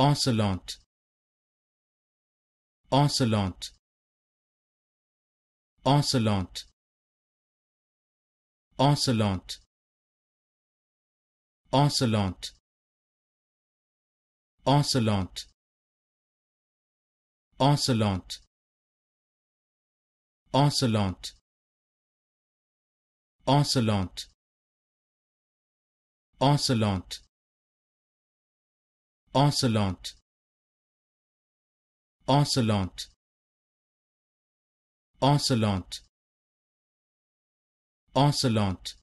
Encelante. Encelante. Encelante. Encelante. Encelante. Encelante. Encelante. Encelante. Encelante. Encelante. Encelante Encelante Encelante Encelante